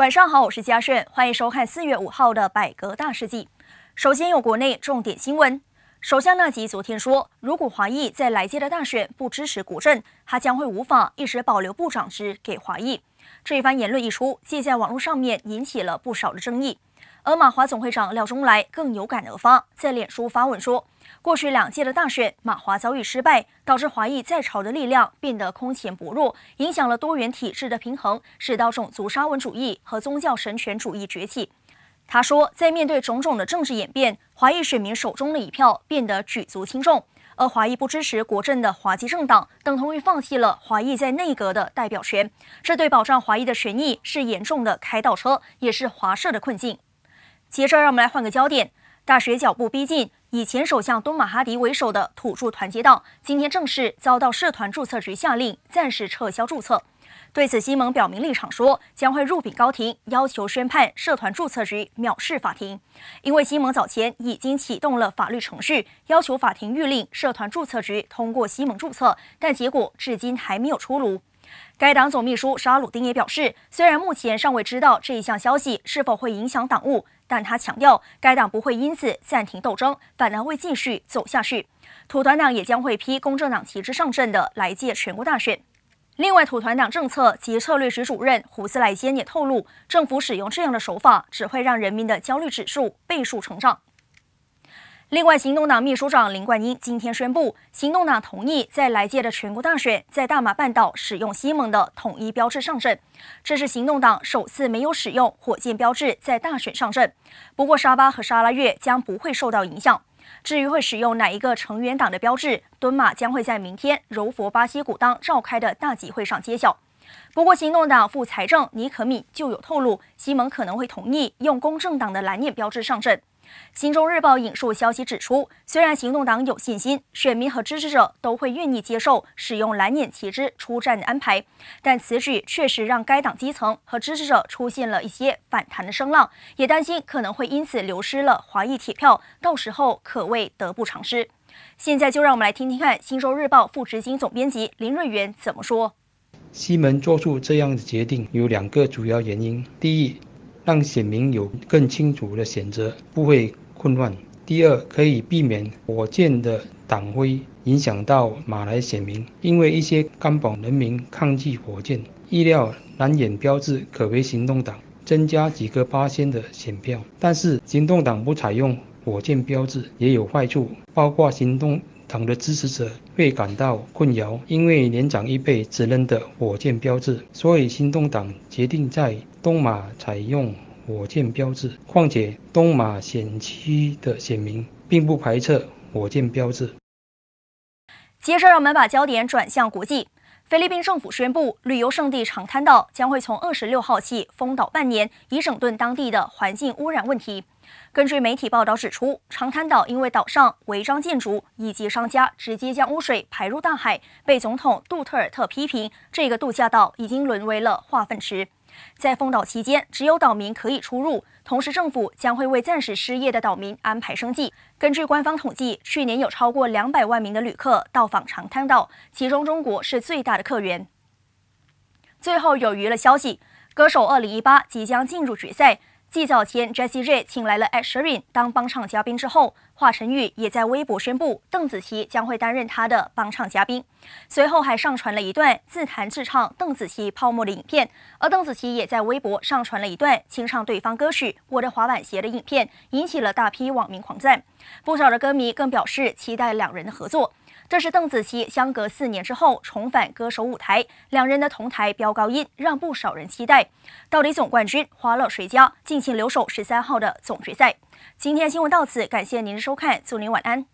晚上好，我是嘉顺，欢迎收看四月五号的百格大事记。首先有国内重点新闻，首相纳吉昨天说，如果华裔在来届的大选不支持古镇，他将会无法一直保留部长职给华裔。这一番言论一出，即在网络上面引起了不少的争议。而马华总会长廖中来更有感而发，在脸书发文说，过去两届的大选，马华遭遇失败，导致华裔在朝的力量变得空前薄弱，影响了多元体制的平衡，使到种族沙文主义和宗教神权主义崛起。他说，在面对种种的政治演变，华裔选民手中的一票变得举足轻重，而华裔不支持国政的华籍政党，等同于放弃了华裔在内阁的代表权，这对保障华裔的权益是严重的开倒车，也是华社的困境。接着，让我们来换个焦点。大学脚步逼近，以前首相东马哈迪为首的土著团结党今天正式遭到社团注册局下令暂时撤销注册。对此，西蒙表明立场，说将会入禀高庭，要求宣判社团注册局藐视法庭。因为西蒙早前已经启动了法律程序，要求法庭谕令社团注册局通过西蒙注册，但结果至今还没有出炉。该党总秘书沙鲁丁也表示，虽然目前尚未知道这一项消息是否会影响党务。但他强调，该党不会因此暂停斗争，反而会继续走下去。土团党也将会批公正党旗帜上阵的来届全国大选。另外，土团党政策及策略局主任胡斯莱坚也透露，政府使用这样的手法，只会让人民的焦虑指数倍数成长。另外，行动党秘书长林冠英今天宣布，行动党同意在来届的全国大选在大马半岛使用西盟的统一标志上阵。这是行动党首次没有使用火箭标志在大选上阵。不过，沙巴和沙拉越将不会受到影响。至于会使用哪一个成员党的标志，敦马将会在明天柔佛巴西古当召开的大集会上揭晓。不过，行动党副财政尼可米就有透露，西盟可能会同意用公正党的蓝眼标志上阵。《新中日报》引述消息指出，虽然行动党有信心，选民和支持者都会愿意接受使用蓝眼旗帜出战的安排，但此举确实让该党基层和支持者出现了一些反弹的声浪，也担心可能会因此流失了华裔铁票，到时候可谓得不偿失。现在就让我们来听听看《新州日报》副执行总编辑林瑞元怎么说。西门做出这样的决定有两个主要原因，第一。让选民有更清楚的选择，不会混乱。第二，可以避免火箭的党徽影响到马来选民，因为一些甘榜人民抗拒火箭意料难掩标志，可为行动党增加几个八仙的选票。但是行动党不采用火箭标志也有坏处，包括行动。党的支持者会感到困扰，因为年长一辈只认得火箭标志，所以新东党决定在东马采用火箭标志。况且东马选区的选民并不排斥火箭标志。接着，让我们把焦点转向国际。菲律宾政府宣布，旅游胜地长滩岛将会从二十六号起封岛半年，以整顿当地的环境污染问题。根据媒体报道指出，长滩岛因为岛上违章建筑以及商家直接将污水排入大海，被总统杜特尔特批评，这个度假岛已经沦为了化粪池。在封岛期间，只有岛民可以出入，同时政府将会为暂时失业的岛民安排生计。根据官方统计，去年有超过两百万名的旅客到访长滩岛，其中中国是最大的客源。最后有娱乐消息，歌手2018即将进入决赛。继早前 Jessie J 请来了 Ed s h e r i n 当帮唱嘉宾之后，华晨宇也在微博宣布邓紫棋将会担任他的帮唱嘉宾。随后还上传了一段自弹自唱邓紫棋《泡沫》的影片，而邓紫棋也在微博上传了一段清唱对方歌曲《我的滑板鞋》的影片，引起了大批网民狂赞。不少的歌迷更表示期待两人的合作。这是邓紫棋相隔四年之后重返歌手舞台，两人的同台飙高音，让不少人期待。到底总冠军花落谁家？敬请留守十三号的总决赛。今天新闻到此，感谢您的收看，祝您晚安。